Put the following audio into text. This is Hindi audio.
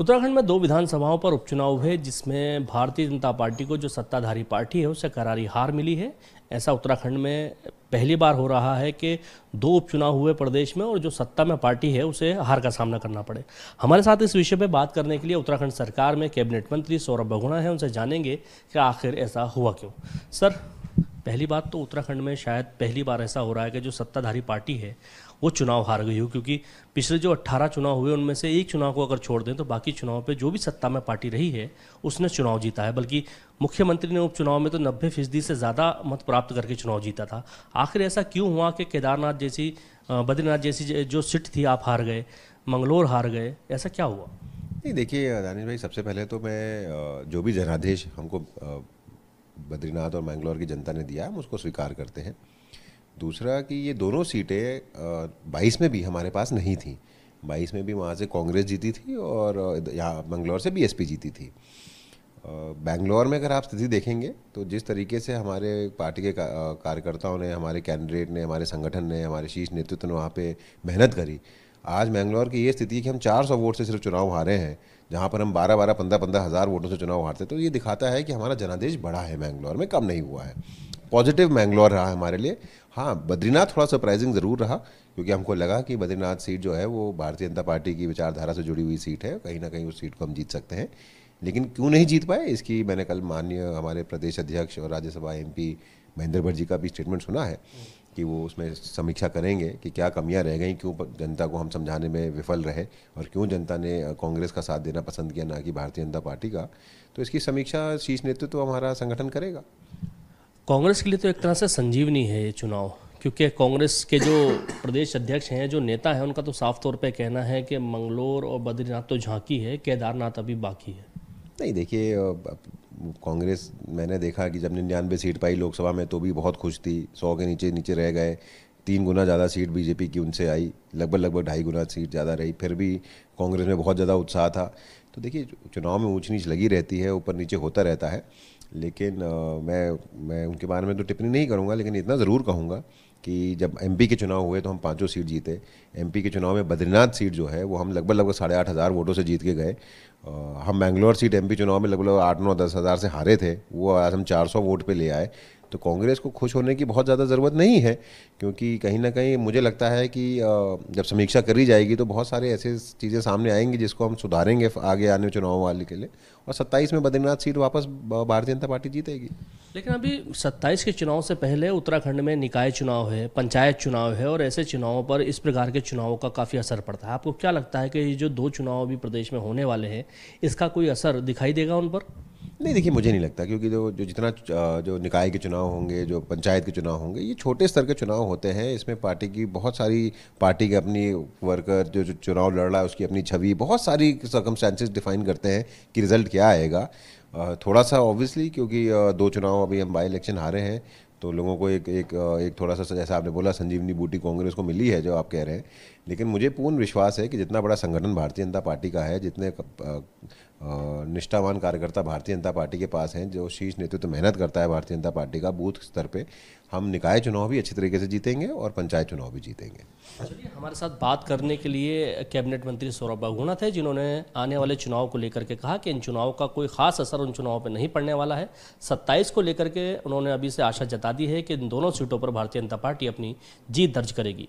उत्तराखंड में दो विधानसभाओं पर उपचुनाव हुए जिसमें भारतीय जनता पार्टी को जो सत्ताधारी पार्टी है उसे करारी हार मिली है ऐसा उत्तराखंड में पहली बार हो रहा है कि दो उपचुनाव हुए प्रदेश में और जो सत्ता में पार्टी है उसे हार का सामना करना पड़े हमारे साथ इस विषय पर बात करने के लिए उत्तराखंड सरकार में कैबिनेट मंत्री सौरभ भगुणा है उनसे जानेंगे कि आखिर ऐसा हुआ क्यों सर पहली बात तो उत्तराखंड में शायद पहली बार ऐसा हो रहा है कि जो सत्ताधारी पार्टी है वो चुनाव हार गई हो क्योंकि पिछले जो 18 चुनाव हुए उनमें से एक चुनाव को अगर छोड़ दें तो बाकी चुनाव पे जो भी सत्ता में पार्टी रही है उसने चुनाव जीता है बल्कि मुख्यमंत्री ने उपचुनाव में तो नब्बे फीसदी से ज़्यादा मत प्राप्त करके चुनाव जीता था आखिर ऐसा क्यों हुआ कि केदारनाथ जैसी बद्रीनाथ जैसी जो सीट थी आप हार गए मंगलोर हार गए ऐसा क्या हुआ नहीं देखिए दानिश भाई सबसे पहले तो मैं जो भी जनादेश हमको बद्रीनाथ और मैंगलोर की जनता ने दिया हम उसको स्वीकार करते हैं दूसरा कि ये दोनों सीटें बाईस में भी हमारे पास नहीं थी बाईस में भी वहाँ से कांग्रेस जीती थी और यहाँ मंगलौर से बीएसपी जीती थी बेंगलौर में अगर आप स्थिति देखेंगे तो जिस तरीके से हमारे पार्टी के कार्यकर्ताओं ने हमारे कैंडिडेट ने हमारे संगठन ने हमारे शीर्ष नेतृत्व ने वहाँ पे मेहनत करी आज मैंगलोर की ये स्थिति है कि हम 400 वोट से सिर्फ चुनाव हारे हैं जहाँ पर हम 12 बारह पंद्रह पंद्रह हज़ार वोटों से चुनाव हारते तो ये दिखाता है कि हमारा जनादेश बड़ा है मैंगलोर में कम नहीं हुआ है पॉजिटिव मैंगलोर रहा हमारे लिए हाँ बद्रीनाथ थोड़ा सरप्राइजिंग ज़रूर रहा क्योंकि हमको लगा कि बद्रीनाथ सीट जो है वो भारतीय जनता पार्टी की विचारधारा से जुड़ी हुई सीट है कहीं ना कहीं उस सीट को हम जीत सकते हैं लेकिन क्यों नहीं जीत पाए इसकी मैंने कल माननीय हमारे प्रदेश अध्यक्ष और राज्यसभा एमपी महेंद्र भट्ट जी का भी स्टेटमेंट सुना है कि वो उसमें समीक्षा करेंगे कि क्या कमियां रह गई क्यों जनता को हम समझाने में विफल रहे और क्यों जनता ने कांग्रेस का साथ देना पसंद किया ना कि भारतीय जनता पार्टी का तो इसकी समीक्षा शीर्ष नेतृत्व तो हमारा संगठन करेगा कांग्रेस के लिए तो एक तरह से संजीवनी है ये चुनाव क्योंकि कांग्रेस के जो प्रदेश अध्यक्ष हैं जो नेता हैं उनका तो साफ तौर पर कहना है कि मंगलोर और बद्रीनाथ तो झांकी है केदारनाथ अभी बाकी है नहीं देखिए कांग्रेस मैंने देखा कि जब निन्यानवे सीट पाई लोकसभा में तो भी बहुत खुश थी सौ के नीचे नीचे रह गए तीन गुना ज़्यादा सीट बीजेपी की उनसे आई लगभग लगभग ढाई गुना सीट ज़्यादा रही फिर भी कांग्रेस में बहुत ज़्यादा उत्साह था तो देखिए चुनाव में ऊँच नीच लगी रहती है ऊपर नीचे होता रहता है लेकिन आ, मैं मैं उनके बारे में तो टिप्पणी नहीं करूँगा लेकिन इतना ज़रूर कहूँगा कि जब एम के चुनाव हुए तो हम पाँचों सीट जीते एम के चुनाव में बद्रीनाथ सीट जो है वो हम लगभग लगभग साढ़े आठ हज़ार वोटों से जीत के गए हम मैंगलोर सीट एम चुनाव में लगभग लग आठ नौ दस हज़ार से हारे थे वो आज हम चार सौ वोट पे ले आए तो कांग्रेस को खुश होने की बहुत ज़्यादा ज़रूरत नहीं है क्योंकि कहीं ना कहीं मुझे लगता है कि जब समीक्षा करी जाएगी तो बहुत सारे ऐसे चीज़ें सामने आएंगी जिसको हम सुधारेंगे आगे आने चुनाव वाले के लिए और सत्ताईस में बद्रीनाथ सीट वापस भारतीय जनता पार्टी जीतेगी लेकिन अभी सत्ताईस के चुनाव से पहले उत्तराखंड में निकाय चुनाव है पंचायत चुनाव है और ऐसे चुनावों पर इस प्रकार के चुनावों का काफ़ी असर पड़ता है आपको क्या लगता है कि जो दो चुनाव अभी प्रदेश में होने वाले हैं इसका कोई असर दिखाई देगा उन पर नहीं देखिए मुझे नहीं लगता क्योंकि जो जो जितना जो निकाय के चुनाव होंगे जो पंचायत के चुनाव होंगे ये छोटे स्तर के चुनाव होते हैं इसमें पार्टी की बहुत सारी पार्टी के अपनी वर्कर जो, जो चुनाव लड़ रहा है उसकी अपनी छवि बहुत सारी सर्कमस्टांसिस डिफाइन करते हैं कि रिजल्ट क्या आएगा थोड़ा सा ऑब्वियसली क्योंकि दो चुनाव अभी हम बाई इलेक्शन हारे हैं तो लोगों को एक एक एक थोड़ा सा जैसा आपने बोला संजीवनी बूटी कांग्रेस को मिली है जो आप कह रहे हैं लेकिन मुझे पूर्ण विश्वास है कि जितना बड़ा संगठन भारतीय जनता पार्टी का है जितने निष्ठावान कार्यकर्ता भारतीय जनता पार्टी के पास हैं जो शीर्ष नेतृत्व तो मेहनत करता है भारतीय जनता पार्टी का बूथ स्तर पे हम निकाय चुनाव भी अच्छे तरीके से जीतेंगे और पंचायत चुनाव भी जीतेंगे अच्छा, चलिए हमारे साथ बात करने के लिए कैबिनेट मंत्री सौरभ बागुना थे जिन्होंने आने वाले चुनाव को लेकर के कहा कि इन चुनाव का कोई खास असर उन चुनाव पर नहीं पड़ने वाला है सत्ताईस को लेकर के उन्होंने अभी से आशा जता दी है कि इन दोनों सीटों पर भारतीय जनता पार्टी अपनी जीत दर्ज करेगी